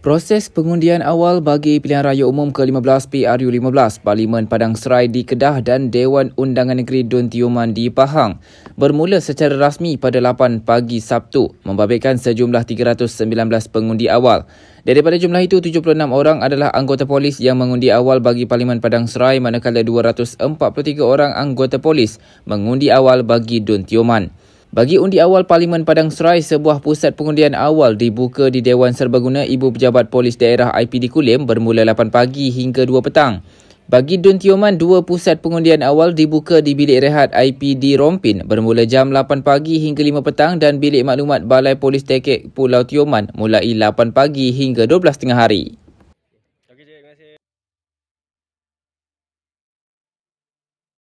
Proses pengundian awal bagi pilihan raya umum ke-15 PRU-15, Parlimen Padang Serai di Kedah dan Dewan Undangan Negeri Dun Tioman di Pahang bermula secara rasmi pada 8 pagi Sabtu, membabitkan sejumlah 319 pengundi awal. Daripada jumlah itu, 76 orang adalah anggota polis yang mengundi awal bagi Parlimen Padang Serai manakala 243 orang anggota polis mengundi awal bagi Dun Tioman. Bagi undi awal Parlimen Padang Serai, sebuah pusat pengundian awal dibuka di Dewan Serbaguna Ibu Pejabat Polis Daerah IPD Kulim bermula 8 pagi hingga 2 petang. Bagi Dun Tioman, dua pusat pengundian awal dibuka di bilik rehat IPD Rompin bermula jam 8 pagi hingga 5 petang dan bilik maklumat Balai Polis Tekek Pulau Tioman mulai 8 pagi hingga 12 tengah hari.